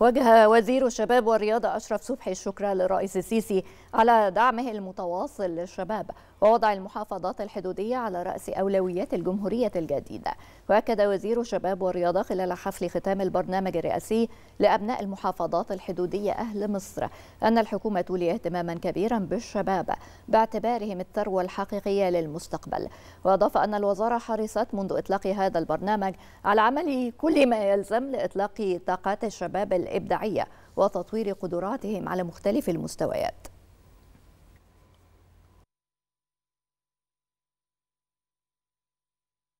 وجه وزير الشباب والرياضة أشرف صبحي الشكر للرئيس السيسي على دعمه المتواصل للشباب ووضع المحافظات الحدودية على رأس أولويات الجمهورية الجديدة وأكد وزير الشباب والرياضة خلال حفل ختام البرنامج الرئاسي لأبناء المحافظات الحدودية أهل مصر أن الحكومة تولي اهتماما كبيرا بالشباب باعتبارهم الثروة الحقيقية للمستقبل وأضاف أن الوزارة حرصت منذ إطلاق هذا البرنامج على عمل كل ما يلزم لإطلاق طاقات الشباب الإبداعية وتطوير قدراتهم على مختلف المستويات